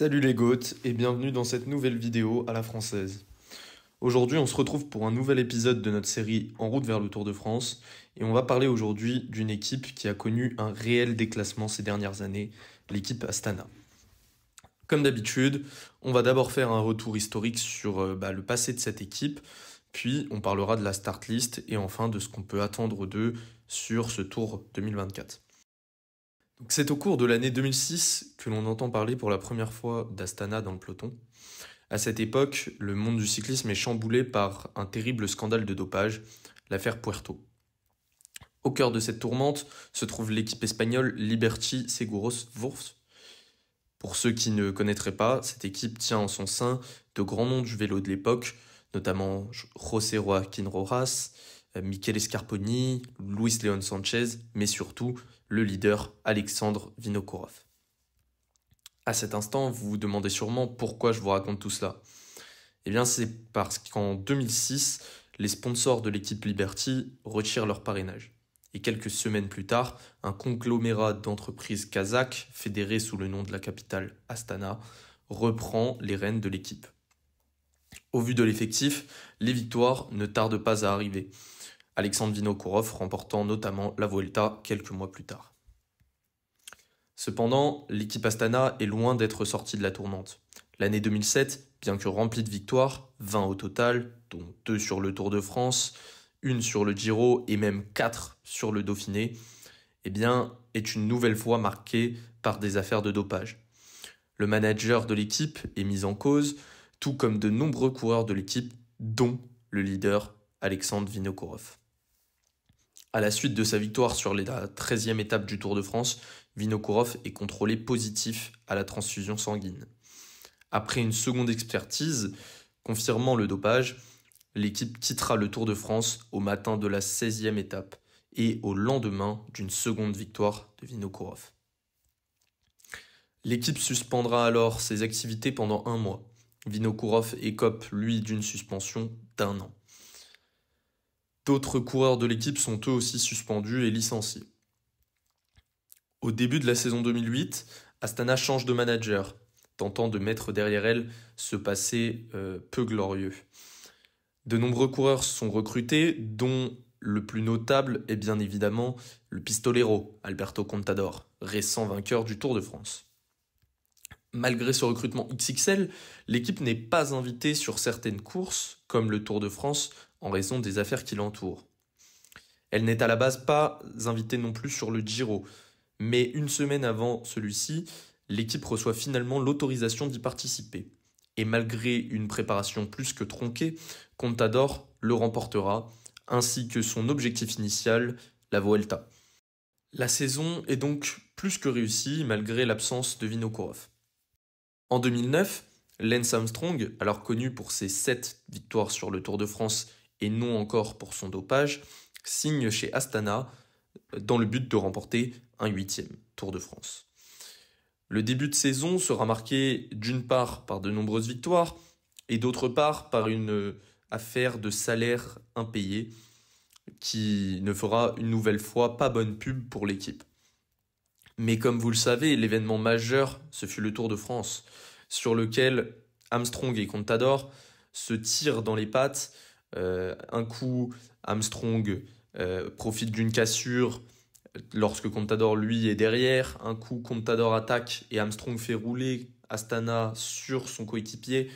Salut les goths et bienvenue dans cette nouvelle vidéo à la française. Aujourd'hui on se retrouve pour un nouvel épisode de notre série En route vers le Tour de France et on va parler aujourd'hui d'une équipe qui a connu un réel déclassement ces dernières années, l'équipe Astana. Comme d'habitude, on va d'abord faire un retour historique sur euh, bah, le passé de cette équipe, puis on parlera de la start list et enfin de ce qu'on peut attendre d'eux sur ce Tour 2024. C'est au cours de l'année 2006 que l'on entend parler pour la première fois d'Astana dans le peloton. À cette époque, le monde du cyclisme est chamboulé par un terrible scandale de dopage, l'affaire Puerto. Au cœur de cette tourmente se trouve l'équipe espagnole Liberty Seguros Wurfs. Pour ceux qui ne connaîtraient pas, cette équipe tient en son sein de grands noms du vélo de l'époque, notamment José Joaquín Rojas, euh, Michele Scarponi, Luis Leon Sanchez, mais surtout le leader Alexandre Vinokourov. À cet instant, vous vous demandez sûrement pourquoi je vous raconte tout cela. Eh bien, c'est parce qu'en 2006, les sponsors de l'équipe Liberty retirent leur parrainage. Et quelques semaines plus tard, un conglomérat d'entreprises kazakhs, fédéré sous le nom de la capitale Astana, reprend les rênes de l'équipe. Au vu de l'effectif, les victoires ne tardent pas à arriver. Alexandre Vinokourov remportant notamment la Vuelta quelques mois plus tard. Cependant, l'équipe Astana est loin d'être sortie de la tourmente. L'année 2007, bien que remplie de victoires, 20 au total, dont 2 sur le Tour de France, 1 sur le Giro et même 4 sur le Dauphiné, eh est une nouvelle fois marquée par des affaires de dopage. Le manager de l'équipe est mis en cause, tout comme de nombreux coureurs de l'équipe, dont le leader Alexandre Vinokourov. À la suite de sa victoire sur la 13e étape du Tour de France, Vinokourov est contrôlé positif à la transfusion sanguine. Après une seconde expertise confirmant le dopage, l'équipe quittera le Tour de France au matin de la 16e étape et au lendemain d'une seconde victoire de Vinokourov. L'équipe suspendra alors ses activités pendant un mois. Vinokourov écope, lui, d'une suspension d'un an. D'autres coureurs de l'équipe sont eux aussi suspendus et licenciés. Au début de la saison 2008, Astana change de manager, tentant de mettre derrière elle ce passé euh, peu glorieux. De nombreux coureurs sont recrutés, dont le plus notable est bien évidemment le pistolero Alberto Contador, récent vainqueur du Tour de France. Malgré ce recrutement XXL, l'équipe n'est pas invitée sur certaines courses, comme le Tour de France en raison des affaires qui l'entourent. Elle n'est à la base pas invitée non plus sur le Giro, mais une semaine avant celui-ci, l'équipe reçoit finalement l'autorisation d'y participer. Et malgré une préparation plus que tronquée, Contador le remportera, ainsi que son objectif initial, la Vuelta. La saison est donc plus que réussie malgré l'absence de Vinokourov. En 2009, Lance Armstrong, alors connu pour ses 7 victoires sur le Tour de France et non encore pour son dopage, signe chez Astana dans le but de remporter un huitième Tour de France. Le début de saison sera marqué d'une part par de nombreuses victoires et d'autre part par une euh, affaire de salaire impayé qui ne fera une nouvelle fois pas bonne pub pour l'équipe. Mais comme vous le savez, l'événement majeur, ce fut le Tour de France, sur lequel Armstrong et Contador se tirent dans les pattes euh, un coup, Armstrong euh, profite d'une cassure lorsque Contador, lui, est derrière. Un coup, Contador attaque et Armstrong fait rouler Astana sur son coéquipier.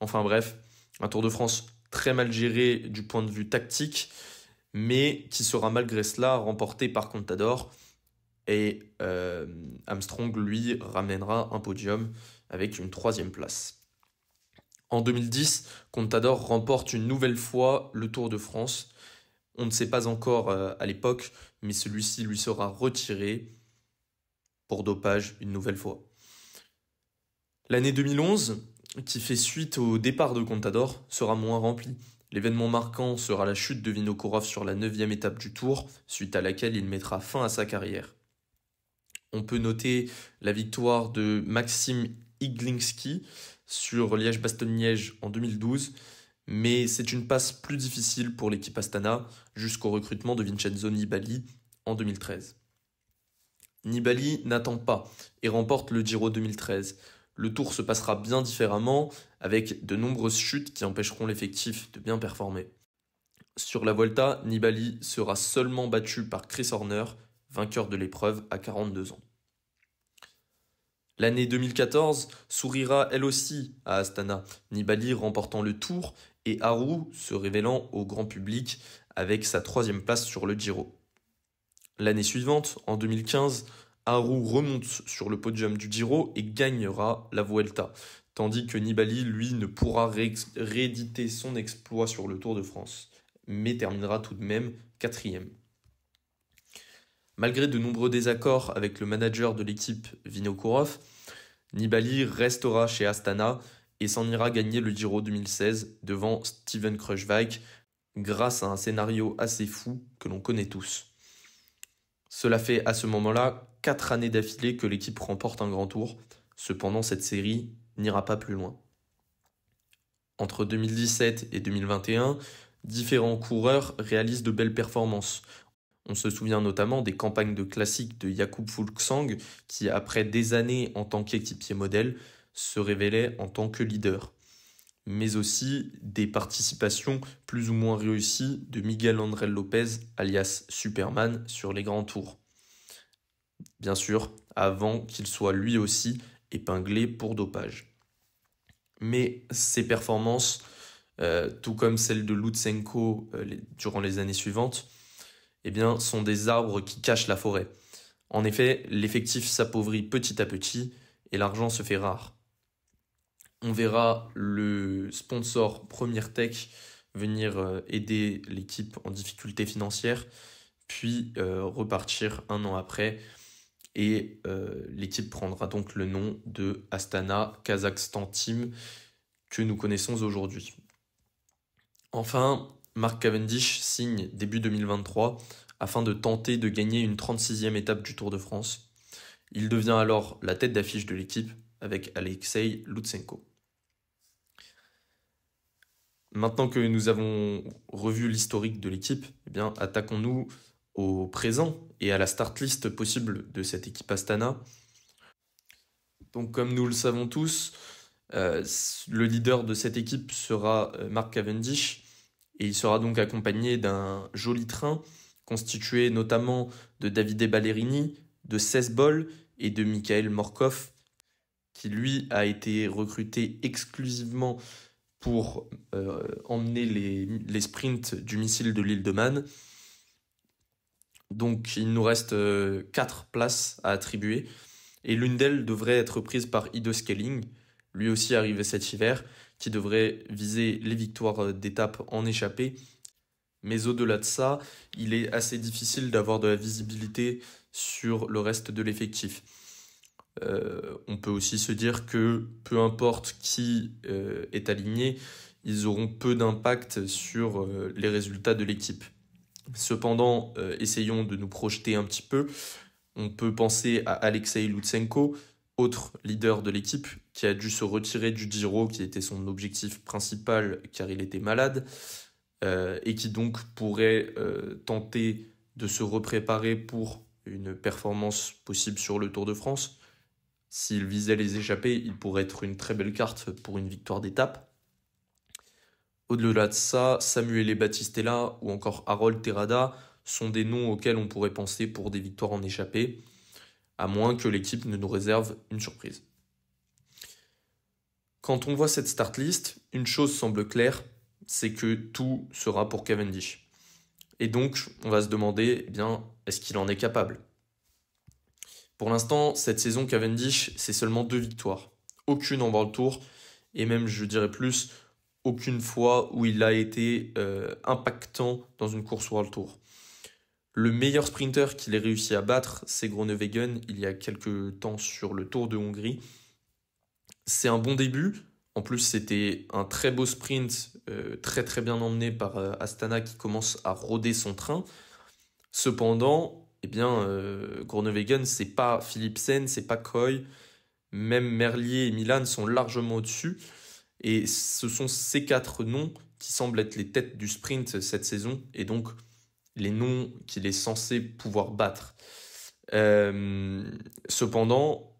Enfin bref, un Tour de France très mal géré du point de vue tactique, mais qui sera malgré cela remporté par Contador. Et euh, Armstrong, lui, ramènera un podium avec une troisième place. En 2010, Contador remporte une nouvelle fois le Tour de France. On ne sait pas encore euh, à l'époque, mais celui-ci lui sera retiré pour dopage une nouvelle fois. L'année 2011, qui fait suite au départ de Contador, sera moins remplie. L'événement marquant sera la chute de Vinokourov sur la neuvième étape du Tour, suite à laquelle il mettra fin à sa carrière. On peut noter la victoire de Maxime Iglinski sur Liège-Bastogne-Liège en 2012, mais c'est une passe plus difficile pour l'équipe Astana jusqu'au recrutement de Vincenzo Nibali en 2013. Nibali n'attend pas et remporte le Giro 2013. Le tour se passera bien différemment, avec de nombreuses chutes qui empêcheront l'effectif de bien performer. Sur la Volta, Nibali sera seulement battu par Chris Horner, vainqueur de l'épreuve à 42 ans. L'année 2014 sourira elle aussi à Astana, Nibali remportant le tour et Haru se révélant au grand public avec sa troisième place sur le Giro. L'année suivante, en 2015, Haru remonte sur le podium du Giro et gagnera la Vuelta, tandis que Nibali, lui, ne pourra rééditer son exploit sur le Tour de France, mais terminera tout de même quatrième. Malgré de nombreux désaccords avec le manager de l'équipe, Vino Vinokourov, Nibali restera chez Astana et s'en ira gagner le Giro 2016 devant Steven Kruijswijk grâce à un scénario assez fou que l'on connaît tous. Cela fait à ce moment-là 4 années d'affilée que l'équipe remporte un grand tour, cependant cette série n'ira pas plus loin. Entre 2017 et 2021, différents coureurs réalisent de belles performances on se souvient notamment des campagnes de classique de Jakub Fulksang qui, après des années en tant qu'équipier modèle, se révélait en tant que leader. Mais aussi des participations plus ou moins réussies de Miguel André Lopez, alias Superman, sur les grands tours. Bien sûr, avant qu'il soit lui aussi épinglé pour dopage. Mais ses performances, euh, tout comme celles de Lutsenko euh, durant les années suivantes, eh bien, sont des arbres qui cachent la forêt. En effet, l'effectif s'appauvrit petit à petit et l'argent se fait rare. On verra le sponsor Premier Tech venir euh, aider l'équipe en difficulté financière, puis euh, repartir un an après. Et euh, l'équipe prendra donc le nom de Astana Kazakhstan Team que nous connaissons aujourd'hui. Enfin, Mark Cavendish signe début 2023 afin de tenter de gagner une 36e étape du Tour de France. Il devient alors la tête d'affiche de l'équipe avec Alexei Lutsenko. Maintenant que nous avons revu l'historique de l'équipe, eh bien attaquons-nous au présent et à la start list possible de cette équipe Astana. Donc comme nous le savons tous, euh, le leader de cette équipe sera euh, Mark Cavendish, et il sera donc accompagné d'un joli train constitué notamment de Davide Ballerini, de Sesbol et de Michael Morkov, qui lui a été recruté exclusivement pour euh, emmener les, sprints du missile de l'île de Man. Donc il nous reste euh, quatre places à attribuer, et l'une d'elles devrait être prise par Ido Skelling, lui aussi arrivé cet hiver, qui devrait viser les victoires euh, d'étape en échappée. Mais au-delà de ça, il est assez difficile d'avoir de la visibilité sur le reste de l'effectif. Euh, on peut aussi se dire que peu importe qui euh, est aligné, ils auront peu d'impact sur les résultats de l'équipe. Cependant, essayons de nous projeter un petit peu. On peut penser à Alexei Lutsenko, autre leader de l'équipe, qui a dû se retirer du Giro, qui était son objectif principal, car il était malade, euh, et qui donc pourrait euh, tenter de se repréparer pour une performance possible sur le Tour de France. S'il visait les échappées, il pourrait être une très belle carte pour une victoire d'étape. Au-delà de ça, Samuel et Battistella ou encore Harold Terrada sont des noms auxquels on pourrait penser pour des victoires en échappée à moins que l'équipe ne nous réserve une surprise. Quand on voit cette start list, une chose semble claire, c'est que tout sera pour Cavendish. Et donc, on va se demander, eh bien, est-ce qu'il en est capable Pour l'instant, cette saison Cavendish, c'est seulement deux victoires. Aucune en World Tour, et même, je dirais plus, aucune fois où il a été euh, impactant dans une course World Tour. Le meilleur sprinter qu'il ait réussi à battre, c'est Groenewegen il y a quelques temps sur le Tour de Hongrie. C'est un bon début. En plus, c'était un très beau sprint, euh, très très bien emmené par euh, Astana qui commence à rôder son train. Cependant, eh bien, n'est euh, Groenewegen, c'est pas Philipsen, c'est pas Coy. Même Merlier et Milan sont largement au-dessus. Et ce sont ces quatre noms qui semblent être les têtes du sprint cette saison. Et donc, les noms qu'il est censé pouvoir battre. Euh, cependant,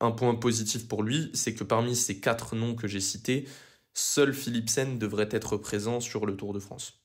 un point positif pour lui, c'est que parmi ces quatre noms que j'ai cités, seul Philipsen devrait être présent sur le Tour de France.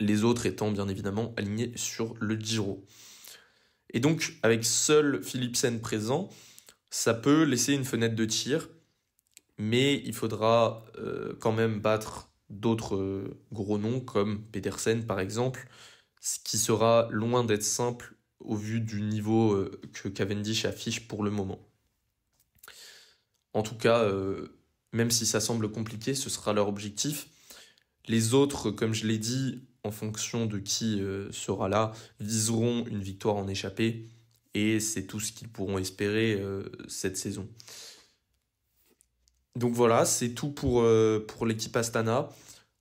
Les autres étant bien évidemment alignés sur le Giro. Et donc, avec seul Philipsen présent, ça peut laisser une fenêtre de tir, mais il faudra euh, quand même battre d'autres euh, gros noms comme Pedersen par exemple, ce qui sera loin d'être simple au vu du niveau euh, que Cavendish affiche pour le moment. En tout cas, euh, même si ça semble compliqué, ce sera leur objectif. Les autres, comme je l'ai dit, en fonction de qui sera là, viseront une victoire en échappée, et c'est tout ce qu'ils pourront espérer cette saison. Donc voilà, c'est tout pour, euh, pour l'équipe Astana.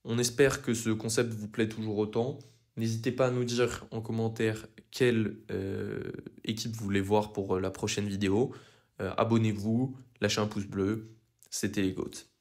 On espère que ce concept vous plaît toujours autant. N'hésitez pas à nous dire en commentaire quelle euh, équipe vous voulez voir pour euh, la prochaine vidéo. Abonnez-vous, lâchez un pouce bleu. C'était les